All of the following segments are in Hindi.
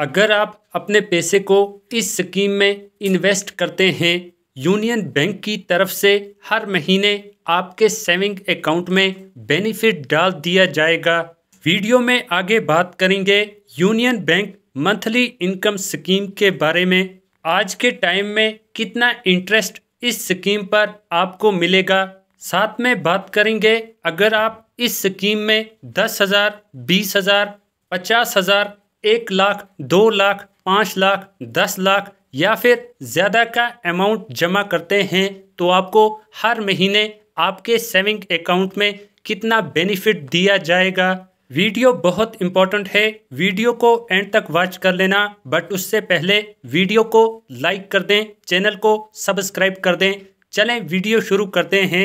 अगर आप अपने पैसे को इस स्कीम में इन्वेस्ट करते हैं यूनियन बैंक की तरफ से हर महीने आपके सेविंग अकाउंट में बेनिफिट डाल दिया जाएगा वीडियो में आगे बात करेंगे Union Bank monthly income scheme के बारे में आज के टाइम में कितना इंटरेस्ट इस स्कीम पर आपको मिलेगा साथ में बात करेंगे अगर आप इस स्कीम में दस हज़ार बीस हज़ार पचास हज़ार एक लाख दो लाख पाँच लाख दस लाख या फिर ज़्यादा का अमाउंट जमा करते हैं तो आपको हर महीने आपके सेविंग अकाउंट में कितना बेनिफिट दिया जाएगा वीडियो बहुत इम्पॉर्टेंट है वीडियो को एंड तक वॉच कर लेना बट उससे पहले वीडियो को लाइक कर दें चैनल को सब्सक्राइब कर दें चलें वीडियो शुरू करते हैं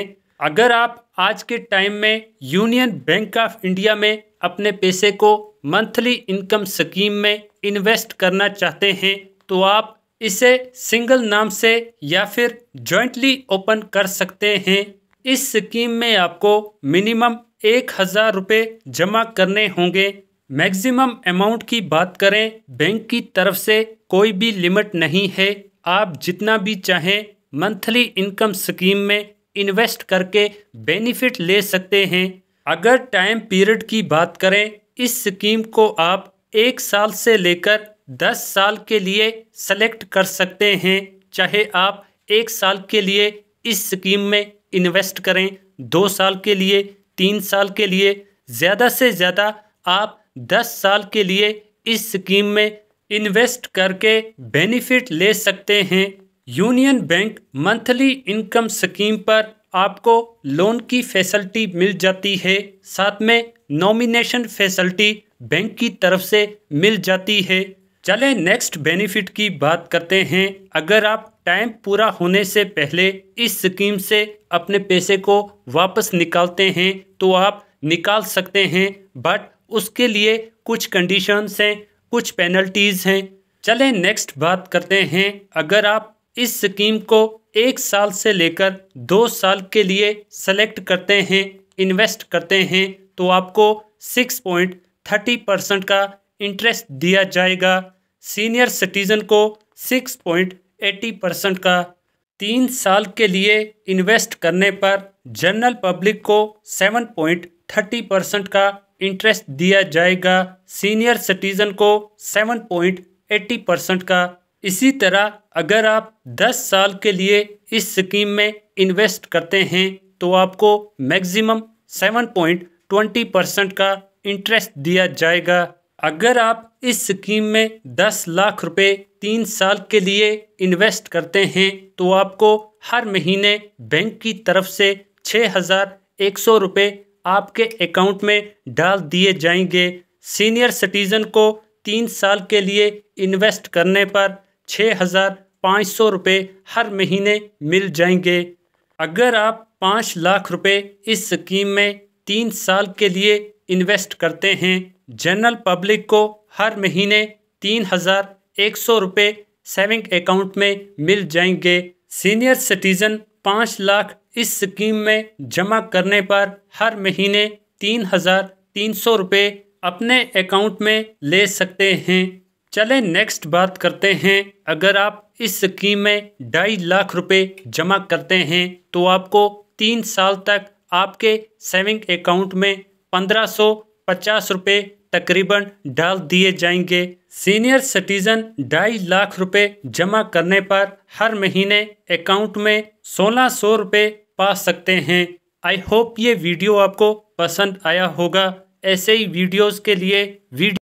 अगर आप आज के टाइम में यूनियन बैंक ऑफ इंडिया में अपने पैसे को मंथली इनकम स्कीम में इन्वेस्ट करना चाहते हैं तो आप इसे सिंगल नाम से या फिर जॉइंटली ओपन कर सकते हैं इस स्कीम में आपको मिनिमम एक हज़ार रुपये जमा करने होंगे मैक्सिमम अमाउंट की बात करें बैंक की तरफ से कोई भी लिमिट नहीं है आप जितना भी चाहें मंथली इनकम स्कीम में इन्वेस्ट करके बेनिफिट ले सकते हैं अगर टाइम पीरियड की बात करें इस स्कीम को आप एक साल से लेकर दस साल के लिए सेलेक्ट कर सकते हैं चाहे आप एक साल के लिए इस स्कीम में इन्वेस्ट करें दो साल के लिए तीन साल के लिए ज़्यादा से ज़्यादा आप दस साल के लिए इस स्कीम में इन्वेस्ट करके बेनिफिट ले सकते हैं Union Bank monthly income scheme पर आपको लोन की फैसिलिटी मिल जाती है साथ में नॉमिनेशन फैसिलिटी बैंक की तरफ से मिल जाती है चले नेक्स्ट बेनिफिट की बात करते हैं अगर आप टाइम पूरा होने से पहले इस स्कीम से अपने पैसे को वापस निकालते हैं तो आप निकाल सकते हैं बट उसके लिए कुछ कंडीशंस हैं कुछ पेनल्टीज़ हैं चलें नेक्स्ट बात करते हैं अगर आप इस स्कीम को एक साल से लेकर दो साल के लिए सेलेक्ट करते हैं इन्वेस्ट करते हैं तो आपको सिक्स पॉइंट थर्टी परसेंट का इंटरेस्ट दिया जाएगा सीनियर सिटीज़न को सिक्स पॉइंट एटी परसेंट का तीन साल के लिए इन्वेस्ट करने पर जनरल पब्लिक को सेवन पॉइंट थर्टी परसेंट का इंटरेस्ट दिया जाएगा सीनियर सिटीज़न को सेवन पॉइंट एट्टी परसेंट का इसी तरह अगर आप 10 साल के लिए इस स्कीम में इन्वेस्ट करते हैं तो आपको मैक्सिमम 7.20 परसेंट का इंटरेस्ट दिया जाएगा अगर आप इस स्कीम में 10 लाख रुपए तीन साल के लिए इन्वेस्ट करते हैं तो आपको हर महीने बैंक की तरफ से छः हज़ार एक सौ रुपये आपके अकाउंट में डाल दिए जाएंगे सीनियर सिटीज़न को तीन साल के लिए इन्वेस्ट करने पर छः हज़ार पाँच सौ रुपये हर महीने मिल जाएंगे अगर आप पाँच लाख रुपए इस स्कीम में तीन साल के लिए इन्वेस्ट करते हैं जनरल पब्लिक को हर महीने तीन हज़ार एक सौ रुपये सेविंग अकाउंट में मिल जाएंगे सीनियर सिटीज़न पाँच लाख इस स्कीम में जमा करने पर हर महीने तीन हज़ार तीन सौ रुपये अपने अकाउंट में ले सकते हैं चले नेक्स्ट बात करते हैं अगर आप इस स्कीम में ढाई लाख रुपए जमा करते हैं तो आपको तीन साल तक आपके सेविंग अकाउंट में पंद्रह सौ पचास रुपये तकरीबन डाल दिए जाएंगे सीनियर सिटीजन ढाई लाख रुपए जमा करने पर हर महीने अकाउंट में सोलह सौ रुपये पा सकते हैं आई होप ये वीडियो आपको पसंद आया होगा ऐसे ही वीडियोस के लिए वीडियो